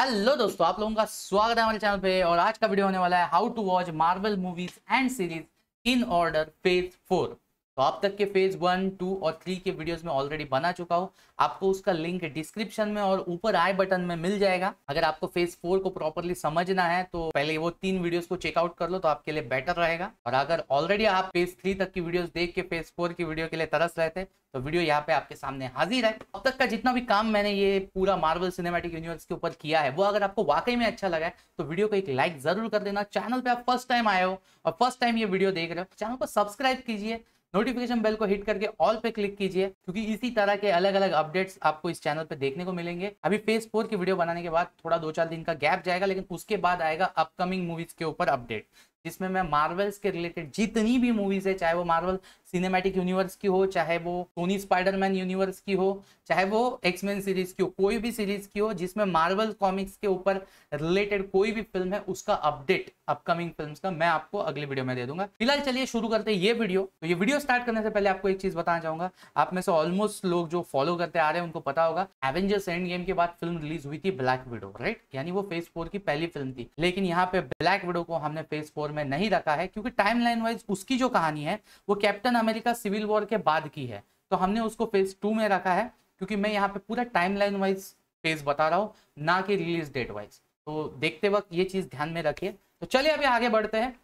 hello दोस्तों आप लोगों का स्वागत है हमारे चैनल पे और आज का वीडियो होने वाला है how to watch Marvel movies and series in order phase four तो आप तक के फेज वन टू और थ्री के वीडियोस में ऑलरेडी बना चुका हो आपको उसका लिंक डिस्क्रिप्शन में और ऊपर आई बटन में मिल जाएगा अगर आपको फेज फोर को प्रॉपरली समझना है तो पहले वो तीन वीडियोस को चेकआउट कर लो तो आपके लिए बेटर रहेगा और अगर ऑलरेडी आप फेज थ्री तक की वीडियोस देख के फेज फोर की वीडियो के लिए तरस रहे थे तो वीडियो यहाँ पे आपके सामने हाजिर है अब तक का जितना भी काम मैंने ये पूरा मार्वल सिनेमेटिक यूनिवर्स के ऊपर किया है वो अगर आपको वाकई में अच्छा लगा है तो वीडियो को एक लाइक जरूर कर देना चैनल पे आप फर्स्ट टाइम आए हो और फर्स्ट टाइम ये वीडियो देख रहे हो चैनल तो को सब्सक्राइब कीजिए नोटिफिकेशन बेल को हिट करके ऑल पे क्लिक कीजिए क्योंकि इसी तरह के अलग अलग अपडेट्स आपको इस चैनल पर देखने को मिलेंगे अभी पेज फोर की वीडियो बनाने के बाद थोड़ा दो चार दिन का गैप जाएगा लेकिन उसके बाद आएगा अपकमिंग मूवीज के ऊपर अपडेट जिसमें मैं मार्वल्स के रिलेटेड जितनी भी मूवीज है चाहे वो मार्वल सिनेमैटिक यूनिवर्स की हो चाहे वो सोनी स्पाइडरमैन यूनिवर्स की हो चाहे वो एक्समैन सीरीज की हो कोई भी सीरीज की हो जिसमें मार्वल कॉमिक्स के ऊपर रिलेटेड कोई भी फिल्म है उसका अपडेट अपकमिंग फिल्म्स का मैं आपको अगले वीडियो में दे दूंगा फिलहाल चलिए शुरू करते हैं ये वीडियो तो ये वीडियो स्टार्ट करने से पहले आपको एक चीज बताना चाहूंगा आप में से ऑलमोस्ट लोग जो फॉलो करते आ रहे हैं उनको पता होगा एवेंजर्स एंड गेम के बाद फिल्म रिलीज हुई थी ब्लैक विडो राइट यानी वो फेज फोर की पहली फिल्म थी लेकिन यहाँ पे ब्लैक विडो को हमने फेज फोर में नहीं रखा है क्योंकि टाइम वाइज उसकी जो कहानी है वो कैप्टन अमेरिका सिविल वॉर के बाद की है तो हमने उसको फेज टू में रखा है क्योंकि मैं यहाँ पे पूरा टाइम लाइन वाइज फेज बता रहा हूँ ना कि रिलीज डेट वाइज तो देखते वक्त ये चीज ध्यान में रखिए तो चलिए अभी आगे बढ़ते हैं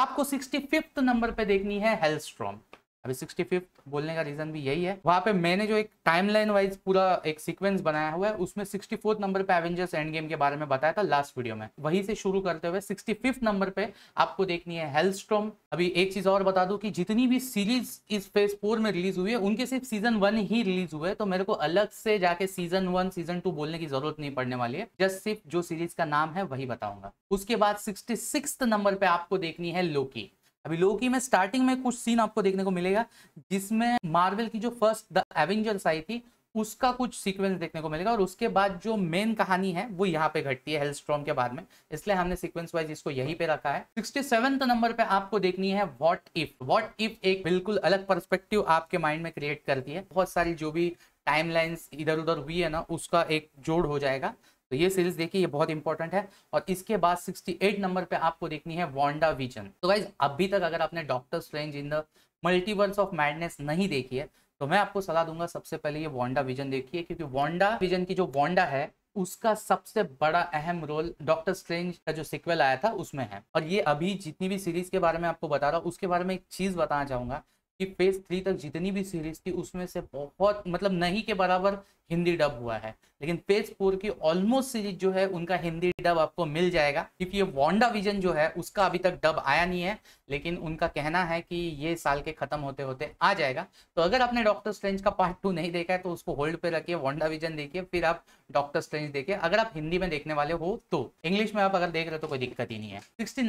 आपको सिक्सटी नंबर पर देखनी है हेल्थ स्ट्रॉम अभी सिक्सटी फिफ्थ बोलने का रीजन भी यही है वहां पे मैंने जो एक टाइमलाइन वाइज पूरा एक सीक्वेंस बनाया हुआ है उसमें सिक्सटी फोर्थ नंबर पे एवेंजर्स एंड गेम के बारे में बताया था लास्ट वीडियो में वहीं से शुरू करते हुए सिक्सटी फिफ्थ नंबर पे आपको देखनी है हेल्स्ट्रॉम अभी एक चीज और बता दू की जितनी भी सीरीज इस फेज फोर में रिलीज हुई है उनके सिर्फ सीजन वन ही रिलीज हुए तो मेरे को अलग से जाके सीजन वन सीजन टू बोलने की जरूरत नहीं पड़ने वाली है जस्ट सिर्फ जो सीरीज का नाम है वही बताऊंगा उसके बाद सिक्सटी नंबर पे आपको देखनी है लोकी अभी लोकी में स्टार्टिंग में कुछ सीन आपको देखने को मिलेगा जिसमें मार्वल की जो फर्स्ट द एवेंजर्स आई थी उसका कुछ सीक्वेंस देखने को मिलेगा और उसके बाद जो मेन कहानी है वो यहाँ पे घटती है हेलस्ट्रॉम के बाद में इसलिए हमने सीक्वेंस वाइज इसको यहीं पे रखा है सिक्सटी सेवेंथ नंबर पे आपको देखनी है व्हाट इफ व्हाट इफ एक बिल्कुल अलग पर्सपेक्टिव आपके माइंड में क्रिएट करती है बहुत सारी जो भी टाइमलाइंस इधर उधर हुई है ना उसका एक जोड़ हो जाएगा तो ये सीरीज देखिए ये बहुत इंपॉर्टेंट है और इसके बाद 68 नंबर पे आपको देखनी है वॉन्डा विजन तो गाइज अभी तक अगर आपने Doctor Strange in the Multiverse of Madness नहीं देखी है तो मैं आपको सलाह दूंगा सबसे पहले ये वॉन्डा विजन देखिए क्योंकि वॉन्डा विजन की जो वॉन्डा है उसका सबसे बड़ा अहम रोल डॉक्टर स्ट्रेंज का जो सिक्वेल आया था उसमें है और ये अभी जितनी भी सीरीज के बारे में आपको बता रहा हूँ उसके बारे में एक चीज बताना चाहूंगा कि फेज थ्री तक जितनी भी सीरीज थी उसमें से बहुत मतलब नहीं के बराबर हिंदी डब हुआ है लेकिन फेज फोर की ऑलमोस्ट सीरीज जो है उनका हिंदी डब आपको मिल जाएगा क्योंकि ये वॉन्डा विजन जो है उसका अभी तक डब आया नहीं है लेकिन उनका कहना है कि ये साल के खत्म होते होते आ जाएगा तो अगर आपने डॉक्टर स्ट्रेंज का पार्ट टू नहीं देखा है तो उसको होल्ड पे रखिए वॉन्डा विजन देखिए फिर आप डॉक्टर स्ट्रेंज देखिए अगर आप हिंदी में देखने वाले हो तो इंग्लिश में आप अगर देख रहे हो तो कोई दिक्कत ही नहीं है सिक्सटी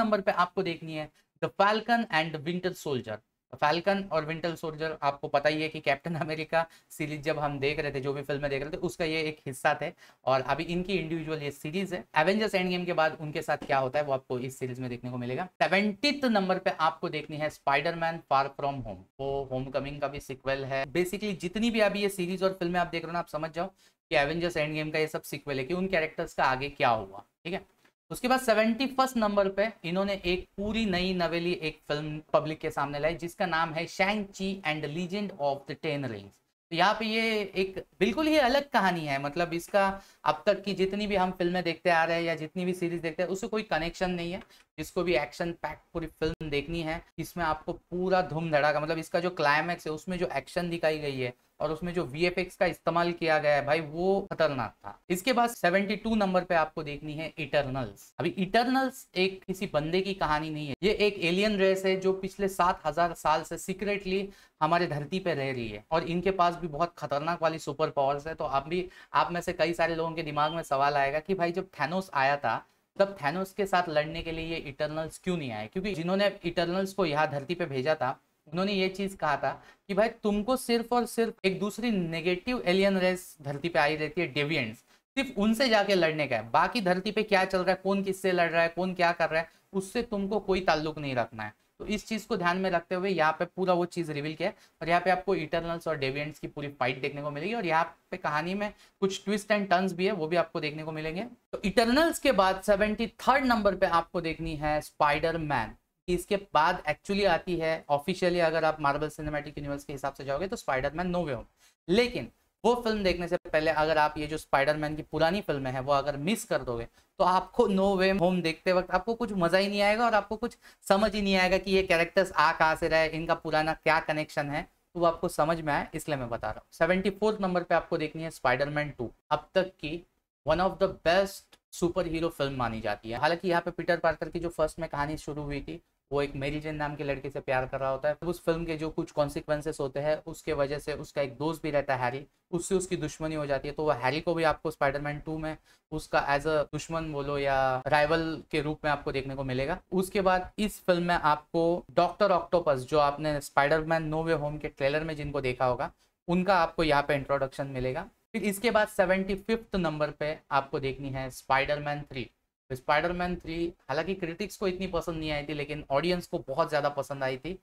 नंबर पर आपको देखनी है the Falcon and Winter Soldier Falcon और विंटर सोल्जर आपको पता ही है कि कैप्टन अमेरिका सीरीज जब हम देख रहे थे जो भी फिल्में देख रहे थे उसका ये एक हिस्सा थे और अभी इनकी इंडिविजुअल ये सीरीज है एवेंजर्स एंड गेम के बाद उनके साथ क्या होता है वो आपको इस सीरीज में देखने को मिलेगा सेवेंटीथ नंबर पे आपको देखनी है स्पाइडरमैन फार फ्रॉम होम वो होम कमिंग का भी सिक्वेल है बेसिकली जितनी भी अभी ये सीरीज और फिल्में आप देख रहे हो ना आप समझ जाओ कि एवेंजर्स एंड गेम का ये सब सिक्वेल है कि उन कैरेक्टर्स का आगे क्या हुआ ठीक है उसके बाद सेवेंटी फर्स्ट नंबर पे इन्होंने एक पूरी नई नवेली एक फिल्म पब्लिक के सामने लाई जिसका नाम है Shang Chi and Legend of the Ten Rings तो यहाँ पे ये एक बिल्कुल ही अलग कहानी है मतलब इसका अब तक की जितनी भी हम फिल्में देखते आ रहे हैं या जितनी भी सीरीज देखते हैं उससे कोई कनेक्शन नहीं है जिसको भी एक्शन पैक पूरी फिल्म देखनी है इसमें आपको पूरा धूम का मतलब इसका जो क्लाइमैक्स है उसमें जो एक्शन दिखाई गई है और उसमें जो वी का इस्तेमाल किया गया है भाई वो खतरनाक था इसके बाद 72 नंबर पे आपको देखनी है इटर्नल्स अभी इटर्नल्स एक किसी बंदे की कहानी नहीं है ये एक एलियन रेस है जो पिछले सात हजार साल से सीक्रेटली हमारे धरती पे रह रही है और इनके पास भी बहुत खतरनाक वाली सुपर पावर्स है तो आप भी आप में से कई सारे लोगों के दिमाग में सवाल आएगा कि भाई जब थैनोस आया था तब थैनोस के साथ लड़ने के लिए ये इटर्नल्स क्यों नहीं आए क्योंकि जिन्होंने इटर्नल्स को यहाँ धरती पे भेजा था उन्होंने ये चीज कहा था कि भाई तुमको सिर्फ और सिर्फ एक दूसरी नेगेटिव एलियन रेस धरती पे आई रहती है डेवियंट्स सिर्फ उनसे जाके लड़ने का है बाकी धरती पे क्या चल रहा है कौन किससे लड़ रहा है कौन क्या कर रहा है उससे तुमको कोई ताल्लुक नहीं रखना है तो इस चीज को ध्यान में रखते हुए यहाँ पे पूरा वो चीज रिवील किया और यहाँ पे आपको इटरनल्स और डेवियंट्स की पूरी फाइट देखने को मिलेगी और यहाँ पे कहानी में कुछ ट्विस्ट एंड टर्न्स भी है वो भी आपको देखने को मिलेंगे तो इटरनल्स के बाद सेवेंटी थर्ड नंबर पे आपको देखनी है स्पाइडर मैन इसके बाद एक्चुअली आती है ऑफिशियली अगर आप मार्बल सिनेमेटिक यूनिवर्स के हिसाब से जाओगे तो स्पाइडरमैन नो वे होम लेकिन वो फिल्म देखने से पहले अगर आप ये जो स्पाइडरमैन की पुरानी फिल्म है वो अगर मिस कर दोगे तो आपको नो वे होम देखते वक्त आपको कुछ मज़ा ही नहीं आएगा और आपको कुछ समझ ही नहीं आएगा कि ये कैरेक्टर्स आ कहाँ से रहे इनका पुराना क्या कनेक्शन है तो वो आपको समझ में आए इसलिए मैं बता रहा हूँ सेवेंटी फोर्थ नंबर पर आपको देखनी है स्पाइडरमैन टू अब तक की one of the best superhero film मानी जाती है हालांकि यहाँ पे पीटर पार्कर की जो फर्स्ट में कहानी शुरू हुई थी वो एक मेरी जेन नाम के लड़के से प्यार कर रहा होता है उस फिल्म के जो कुछ कॉन्सिक्वेंसेस होते हैं उसके वजह से उसका एक दोस्त भी रहता है हैरी उससे उसकी दुश्मनी हो जाती है तो वो हैरी को भी आपको स्पाइडरमैन टू में उसका एज अ दुश्मन बोलो या राइवल के रूप में आपको देखने को मिलेगा उसके बाद इस फिल्म में आपको डॉक्टर ऑक्टोपस जो आपने स्पाइडरमैन नो वे होम के ट्रेलर में जिनको देखा होगा उनका आपको यहाँ पे इंट्रोडक्शन मिलेगा फिर इसके बाद सेवेंटी फिफ्थ नंबर पे आपको देखनी है स्पाइडरमैन थ्री स्पाइडरमैन थ्री हालांकि क्रिटिक्स को इतनी पसंद नहीं आई थी लेकिन ऑडियंस को बहुत ज़्यादा पसंद आई थी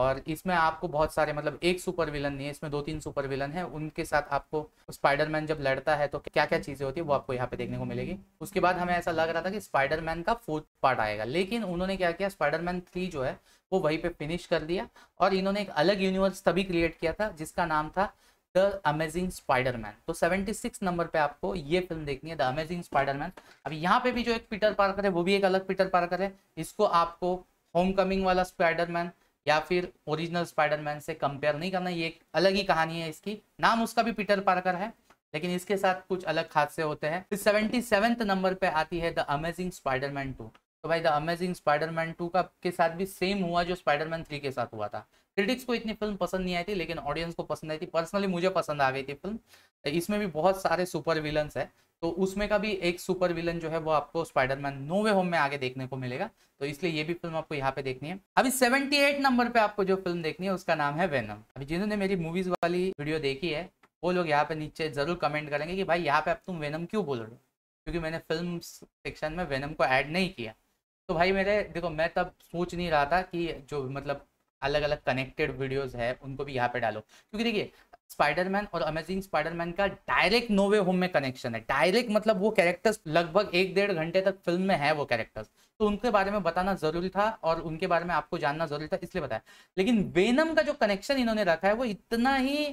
और इसमें आपको बहुत सारे मतलब एक सुपर विलन नहीं है इसमें दो तीन सुपर विलन है उनके साथ आपको स्पाइडरमैन जब लड़ता है तो क्या क्या चीज़ें होती है वो आपको यहाँ पे देखने को मिलेगी उसके बाद हमें ऐसा लग रहा था कि स्पाइडरमैन का फोर्थ पार्ट आएगा लेकिन उन्होंने क्या किया स्पाइडरमैन थ्री जो है वो वहीं पे फिनिश कर दिया और इन्होंने एक अलग यूनिवर्स तभी क्रिएट किया था जिसका नाम था द अमेजिंग स्पाइडरमैन तो 76 नंबर पे आपको ये फिल्म देखनी है द अमेजिंग स्पाइडरमैन अब यहाँ पे भी जो एक पीटर पार्कर है वो भी एक अलग पीटर पार्कर है इसको आपको होम कमिंग वाला स्पाइडरमैन या फिर ओरिजिनल स्पाइडरमैन से कंपेयर नहीं करना ये एक अलग ही कहानी है इसकी नाम उसका भी पीटर पार्कर है लेकिन इसके साथ कुछ अलग हादसे होते हैं फिर सेवेंटी सेवेंथ नंबर पे आती है द अमेजिंग स्पाइडरमैन टू तो भाई द अमेजिंग स्पाइडरमैन टू का के साथ भी सेम हुआ जो स्पाइडरमैन थ्री के साथ हुआ था क्रिटिक्स को इतनी फिल्म पसंद नहीं आई थी लेकिन ऑडियंस को पसंद आई थी पर्सनली मुझे पसंद आ गई थी फिल्म इसमें भी बहुत सारे सुपर विलन्स है तो उसमें का भी एक सुपर विलन जो है वो आपको स्पाइडरमैन नो वे होम में आगे देखने को मिलेगा तो इसलिए ये भी फिल्म आपको यहाँ पे देखनी है अभी 78 नंबर पे आपको जो फिल्म देखनी है उसका नाम है वेनम अभी जिन्होंने मेरी मूवीज वाली वीडियो देखी है वो लोग यहाँ पे नीचे जरूर कमेंट करेंगे कि भाई यहाँ पे अब तुम वेनम क्यों बोल रहे हो क्योंकि मैंने फिल्म सेक्शन में वेनम को ऐड नहीं किया तो भाई मेरे देखो मैं तब सोच नहीं रहा था कि जो मतलब अलग अलग कनेक्टेड वीडियोस है उनको भी यहाँ पे डालो क्योंकि देखिए स्पाइडरमैन और अमेजिंग स्पाइडरमैन का डायरेक्ट नोवे होम में कनेक्शन है डायरेक्ट मतलब वो कैरेक्टर्स लगभग एक डेढ़ घंटे तक फिल्म में है वो कैरेक्टर्स तो उनके बारे में बताना जरूरी था और उनके बारे में आपको जानना जरूरी था इसलिए बताया लेकिन वेनम का जो कनेक्शन इन्होंने रखा है वो इतना ही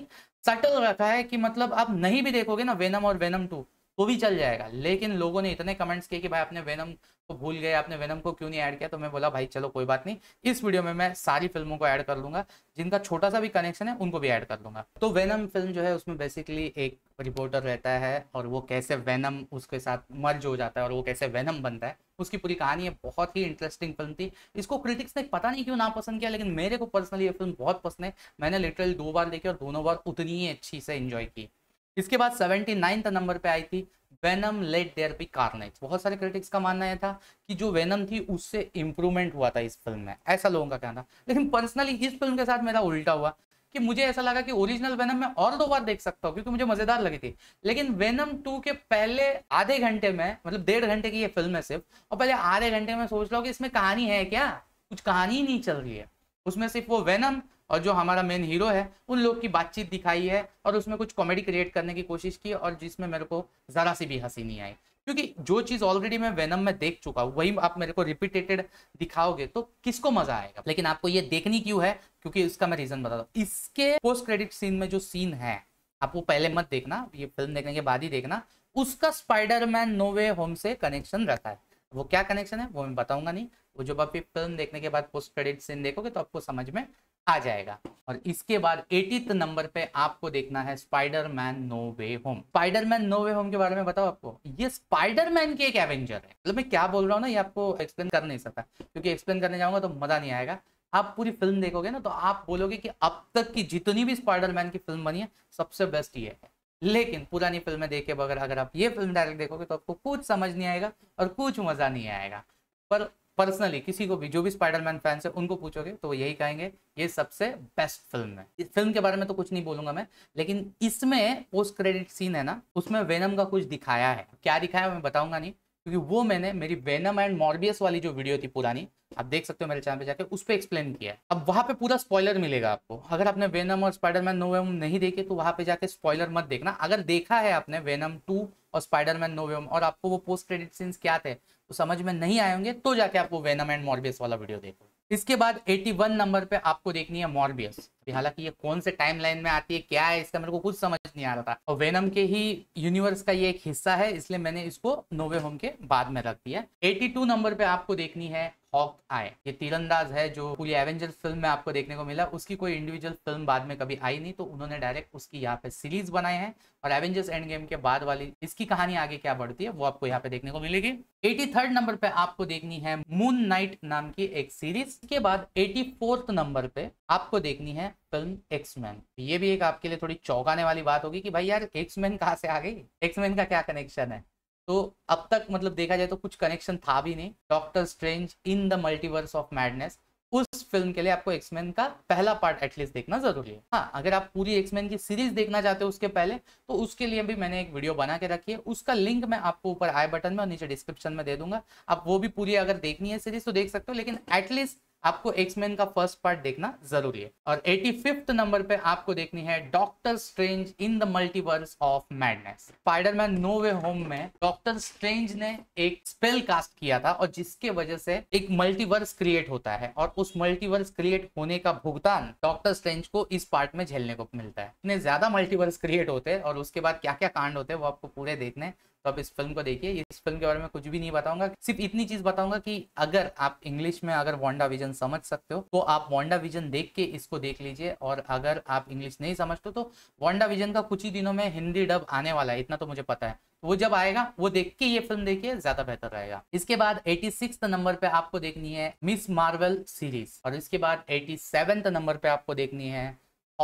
सटल रखा है कि मतलब आप नहीं भी देखोगे ना वेनम और वेनम टू वो तो भी चल जाएगा लेकिन लोगों ने इतने कमेंट्स किए कि भाई आपने वेनम को भूल गए आपने वेनम को क्यों नहीं ऐड किया तो मैं बोला भाई चलो कोई बात नहीं इस वीडियो में मैं सारी फिल्मों को ऐड कर लूंगा जिनका छोटा सा भी कनेक्शन है उनको भी ऐड कर लूंगा तो वेनम फिल्म जो है उसमें बेसिकली एक रिपोर्टर रहता है और वो कैसे वेनम उसके साथ मर्ज हो जाता है और वो कैसे वेनम बनता है उसकी पूरी कहानी है बहुत ही इंटरेस्टिंग फिल्म थी इसको क्रिटिक्स ने पता नहीं क्यों ना पसंद किया लेकिन मेरे को पर्सनली ये फिल्म बहुत पसंद है मैंने लिटरली दो बार देखी और दोनों बार उतनी ही अच्छी से इन्जॉय की इसके बाद सेवेंटी नाइन्थ नंबर पे आई थी Venom let there be carnage बहुत सारे क्रिटिक्स का मानना यह था कि जो वेनम थी उससे इंप्रूवमेंट हुआ था इस फिल्म में ऐसा लोगों का कहना लेकिन पर्सनली इस फिल्म के साथ मेरा उल्टा हुआ कि मुझे ऐसा लगा कि ओरिजिनल वेनम मैं और दो बार देख सकता हूँ क्योंकि मुझे मजेदार लगी थी लेकिन वेनम टू के पहले आधे घंटे में मतलब डेढ़ घंटे की ये फिल्म है सिर्फ और पहले आधे घंटे में सोच रहा हूँ कि इसमें कहानी है क्या कुछ कहानी नहीं चल रही है उसमें सिर्फ वो वेनम और जो हमारा मेन हीरो है उन लोग की बातचीत दिखाई है और उसमें कुछ कॉमेडी क्रिएट करने की कोशिश की और जिसमें मेरे को ज़रा सी भी हंसी नहीं आई क्योंकि जो चीज़ ऑलरेडी मैं वेनम में देख चुका हूँ वही आप मेरे को रिपीटेटेड दिखाओगे तो किसको मजा आएगा लेकिन आपको ये देखनी क्यों है क्योंकि इसका मैं रीज़न बताता हूँ इसके पोस्ट क्रेडिट सीन में जो सीन है आप वो पहले मत देखना ये फिल्म देखने के बाद ही देखना उसका स्पाइडरमैन नो वे होम से कनेक्शन रहता है वो क्या कनेक्शन है वो मैं बताऊंगा नहीं वो जब आप फिल्म देखने के बाद पोस्ट क्रेडिट सीन देखोगे तो आपको समझ में आ जाएगा और इसके बाद एटीथ नंबर पे आपको देखना है Spiderman No Way Home Spiderman No Way Home के बारे में बताओ आपको ये स्पाइडर मैन की एक एवेंजर है मतलब मैं क्या बोल रहा हूँ ना ये आपको एक्सप्लेन कर नहीं सकता क्योंकि एक्सप्लेन करने जाऊंगा तो मजा नहीं आएगा आप पूरी फिल्म देखोगे ना तो आप बोलोगे कि अब तक की जितनी भी स्पाइडर मैन की फिल्म बनी है सबसे बेस्ट ये है लेकिन पुरानी फिल्में देखे बगैर अगर आप ये फिल्म डायरेक्ट देखोगे तो आपको कुछ समझ नहीं आएगा और कुछ मजा नहीं आएगा पर पर्सनली किसी को भी जो भी स्पाइडरमैन फैंस है उनको पूछोगे तो यही कहेंगे ये सबसे बेस्ट फिल्म है इस फिल्म के बारे में तो कुछ नहीं बोलूंगा मैं लेकिन इसमें पोस्ट क्रेडिट सीन है ना उसमें वेनम का कुछ दिखाया है क्या दिखाया मैं बताऊंगा नहीं क्योंकि वो मैंने मेरी वेनम एंड मॉर्बियस वाली जो वीडियो थी पुरानी आप देख सकते हो मेरे चैनल पे जाके उस पर एक्सप्लेन किया है अब वहाँ पे पूरा स्पॉइलर मिलेगा आपको अगर आपने वेनम और स्पाइडरमैन नो वेम नहीं देखे तो वहाँ पे जाके स्पॉइलर मत देखना अगर देखा है आपने वेनम टू और स्पाइडरमैन नो वेम और आपको वो पोस्ट क्रेडिट सीन्स क्या थे तो समझ में नहीं आए होंगे तो जाके आपको वेनम एंड मॉर्बियस वाला वीडियो देखो इसके बाद 81 नंबर पे आपको देखनी है मॉर्बियस हालांकि ये कौन से टाइम लाइन में आती है क्या है इसका मेरे को कुछ समझ नहीं आ रहा था और वेनम के ही यूनिवर्स का ये एक हिस्सा है इसलिए मैंने इसको नोवे होम के बाद में रख दिया 82 नंबर पे आपको देखनी है हॉक आय ये तीरंदाज है जो पूरी एवेंजर फिल्म में आपको देखने को मिला उसकी कोई इंडिविजुअल फिल्म बाद में कभी आई नहीं तो उन्होंने डायरेक्ट उसकी यहाँ पे सीरीज बनाए हैं और एवेंजर्स एंड गेम के बाद वाली इसकी कहानी आगे क्या बढ़ती है वो आपको यहाँ पे देखने को मिलेगी एटी थर्ड नंबर पे आपको देखनी है मून नाइट नाम की एक सीरीज के बाद एटी फोर्थ नंबर पे आपको देखनी है फिल्म एक्समैन ये भी एक आपके लिए थोड़ी चौंकाने वाली बात होगी कि भाई यार एक्समैन कहाँ से आ गई एक्समैन का क्या कनेक्शन है तो अब तक मतलब देखा जाए तो कुछ कनेक्शन था भी नहीं Doctor Strange in the Multiverse of Madness उस फिल्म के लिए आपको एक्समैन का पहला पार्ट एटलीस्ट देखना जरूरी है हाँ अगर आप पूरी एक्समैन की सीरीज देखना चाहते हो उसके पहले तो उसके लिए भी मैंने एक वीडियो बना के रखी है उसका लिंक मैं आपको ऊपर आई बटन में और नीचे डिस्क्रिप्शन में दे दूंगा आप वो भी पूरी अगर देखनी है सीरीज तो देख सकते हो लेकिन एटलीस्ट आपको एक्समैन का फर्स्ट पार्ट देखना जरूरी है और एटी फिफ्थ नंबर पे आपको देखनी है Doctor Strange in the Multiverse of Madness Spiderman No Way Home में डॉक्टर स्ट्रेंज ने एक स्पेल कास्ट किया था और जिसके वजह से एक मल्टीवर्स क्रिएट होता है और उस मल्टीवर्स क्रिएट होने का भुगतान डॉक्टर स्ट्रेंज को इस पार्ट में झेलने को मिलता है इतने ज्यादा मल्टीवर्स क्रिएट होते हैं और उसके बाद क्या क्या कांड होते हैं वो आपको पूरे देखने तो आप इस फिल्म को देखिए इस फिल्म के बारे में कुछ भी नहीं बताऊंगा सिर्फ इतनी चीज बताऊंगा कि अगर आप इंग्लिश में अगर वॉन्डा विजन समझ सकते हो तो आप वॉन्डा विजन देख के इसको देख लीजिए और अगर आप इंग्लिश नहीं समझते तो वॉन्डा विजन का कुछ ही दिनों में हिंदी डब आने वाला है इतना तो मुझे पता है वो जब आएगा वो देख के ये फिल्म देखिए ज्यादा बेहतर रहेगा इसके बाद एटी सिक्स नंबर पे आपको देखनी है मिस मार्वल सीरीज और इसके बाद एटी सेवन नंबर पे आपको देखनी है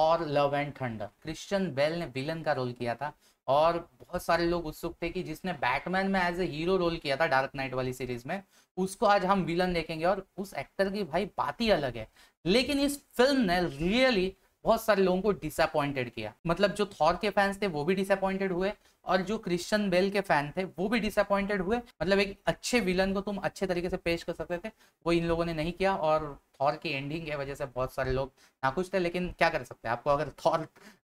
और Love and Thunder Christian Bale ने विलन का रोल किया था और बहुत सारे लोग उत्सुक थे कि जिसने बैटमैन में एज ए हीरो रोल किया था डार्क नाइट वाली सीरीज में उसको आज हम विलन देखेंगे और उस एक्टर की भाई बात ही अलग है लेकिन इस फिल्म ने रियली बहुत सारे लोगों को डिसअपॉइंटेड किया मतलब जो थॉर के फैंस थे वो भी डिसअपॉइंटेड हुए और जो क्रिश्चियन बेल के फैन थे वो भी डिसअपॉइंटेड हुए मतलब एक अच्छे विलन को तुम अच्छे तरीके से पेश कर सकते थे वो इन लोगों ने नहीं किया और थॉर की एंडिंग की वजह से बहुत सारे लोग नाखुश थे लेकिन क्या कर सकते हैं आपको अगर थॉर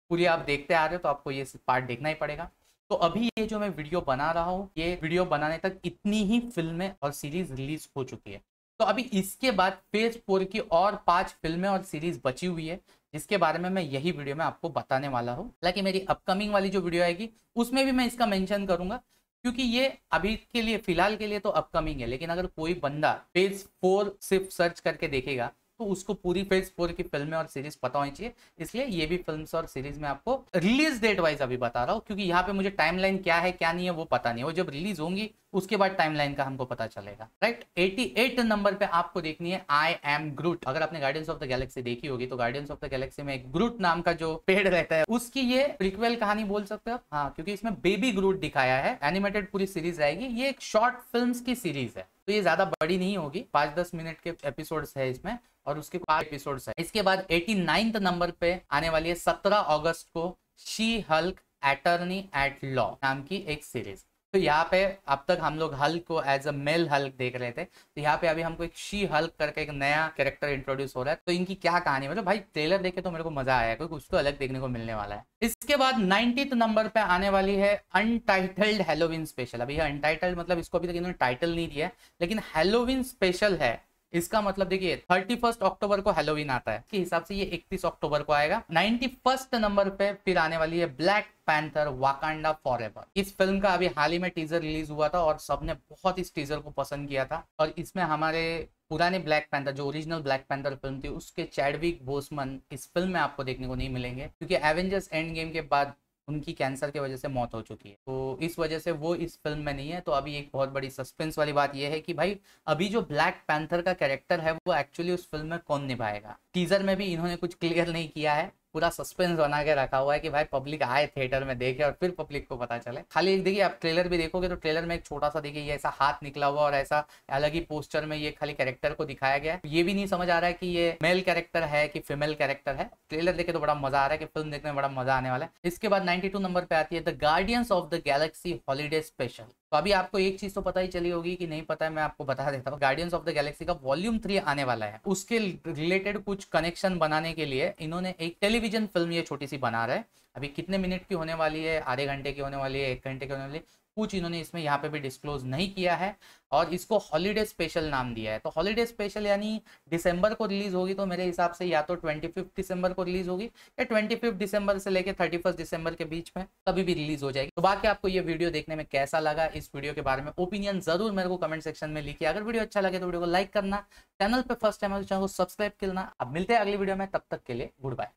पूरी आप देखते आ रहे हो तो आपको ये पार्ट देखना ही पड़ेगा तो अभी ये जो मैं वीडियो बना रहा हूँ ये वीडियो बनाने तक इतनी ही फिल्में और सीरीज रिलीज हो चुकी है तो अभी इसके बाद फेज फोर की और पांच फिल्में और सीरीज बची हुई है जिसके बारे में मैं यही वीडियो में आपको बताने वाला हूँ हालांकि मेरी अपकमिंग वाली जो वीडियो आएगी उसमें भी मैं इसका मेंशन करूंगा क्योंकि ये अभी के लिए फिलहाल के लिए तो अपकमिंग है लेकिन अगर कोई बंदा फेज फोर सिर्फ सर्च करके देखेगा तो उसको पूरी फेज फोर की फिल्में और सीरीज पता होनी चाहिए इसलिए ये भी फिल्म और सीरीज में आपको रिलीज डेट वाइज अभी बता रहा हूँ क्योंकि यहाँ पे मुझे टाइमलाइन क्या है क्या नहीं है वो पता नहीं है वो जब रिलीज होंगी उसके बाद टाइमलाइन का हमको पता चलेगा राइट एटी नंबर पे आपको देखनी है आई एम ग्रुट अगर आपने गार्डियंस ऑफ द गैलेक्सी देखी होगी तो गार्डियंस ऑफ द गैलेक्सी में एक ग्रुट नाम का जो पेड़ रहता है उसकी ये प्रिक्वेल कहानी बोल सकते हो हाँ क्योंकि इसमें बेबी ग्रुट दिखाया है एनिमेटेड पूरी सीरीज आएगी ये एक शॉर्ट फिल्म की सीरीज है तो ये ज्यादा बड़ी नहीं होगी पांच दस मिनट के एपिसोड्स है इसमें और उसके पांच एपिसोड है इसके बाद एटी नाइन्थ नंबर पे आने वाली है सत्रह अगस्त को She Hulk attorney at law नाम की एक सीरीज तो यहाँ पे अब तक हम लोग हल्क को एज अ मेल हल्क देख रहे थे तो यहाँ पे अभी हमको एक शी हल्क करके एक नया कैरेक्टर इंट्रोड्यूस हो रहा है तो इनकी क्या कहानी मतलब भाई ट्रेलर देखे तो मेरे को मजा आया क्योंकि कुछ तो अलग देखने को मिलने वाला है इसके बाद नाइनटीथ नंबर पे आने वाली है अनटाइटल्ड हेलोविन स्पेशल अभी अनटाइटल्ड मतलब इसको अभी तक इन्होंने टाइटल नहीं दिया लेकिन हेलोविन स्पेशल है इसका मतलब देखिए थर्टी फर्स्ट अक्टूबर को हेलोविन आता है के हिसाब से ये इकतीस अक्टूबर को आएगा नाइन्टी फर्स्ट नंबर पे फिर आने वाली है ब्लैक पैंथर वाकांडा फॉर इस फिल्म का अभी हाल ही में टीजर रिलीज हुआ था और सबने बहुत इस टीजर को पसंद किया था और इसमें हमारे पुराने ब्लैक पैंथर जो ओरिजिनल ब्लैक पैंथर फिल्म थी उसके चैडविक बोसमन इस फिल्म में आपको देखने को नहीं मिलेंगे क्योंकि एवेंजर्स एंड गेम के बाद उनकी कैंसर की वजह से मौत हो चुकी है तो इस वजह से वो इस फिल्म में नहीं है तो अभी एक बहुत बड़ी सस्पेंस वाली बात यह है कि भाई अभी जो ब्लैक पैंथर का कैरेक्टर है वो एक्चुअली उस फिल्म में कौन निभाएगा टीजर में भी इन्होंने कुछ क्लियर नहीं किया है पूरा सस्पेंस बना के रखा हुआ है कि भाई पब्लिक आए थिएटर में देखे और फिर पब्लिक को पता चले खाली एक देखिए आप ट्रेलर भी देखोगे तो ट्रेलर में एक छोटा सा देखिए ऐसा हाथ निकला हुआ और ऐसा अलग ही पोस्टर में ये खाली कैरेक्टर को दिखाया गया है ये भी नहीं समझ आ रहा है कि ये मेल कैरेक्टर है कि फीमेल कैरेक्टर है ट्रेलर देखे तो बड़ा मजा आ रहा है कि फिल्म देखने में बड़ा मजा आने वाला है इसके बाद नाइनटी नंबर पे आती है the Guardians of the Galaxy holiday special तो अभी आपको एक चीज तो पता ही चली होगी कि नहीं पता है मैं आपको बता देता हूँ गार्डियंस ऑफ द गैलेक्सी का वॉल्यूम थ्री आने वाला है उसके रिलेटेड कुछ कनेक्शन बनाने के लिए इन्होंने एक टेलीविजन फिल्म ये छोटी सी बना रहा है अभी कितने मिनट की होने वाली है आधे घंटे की होने वाली है एक घंटे की होने वाली है कुछ इन्होंने इसमें यहाँ पे भी डिस्क्लोज नहीं किया है और इसको हॉलीडे स्पेशल नाम दिया है तो हॉलीडे स्पेशल यानी दिसंबर को रिलीज होगी तो मेरे हिसाब से या तो ट्वेंटी फिफ्थ दिसंबर को रिलीज होगी या ट्वेंटी फिफ्थ दिसंबर से लेकर थर्टी फर्स्ट दिसंबर के बीच में कभी भी रिलीज हो जाएगी तो बाकी आपको ये वीडियो देखने में कैसा लगा इस वीडियो के बारे में ओपिनियन जरूर मेरे को कमेंट सेक्शन में लिखिए अगर वीडियो अच्छा लगे तो वीडियो को लाइक करना चैनल पर फर्स्ट टाइम चैनल को सब्सक्राइब करना अब मिलते हैं अगली वीडियो में तब तक के लिए गुड बाय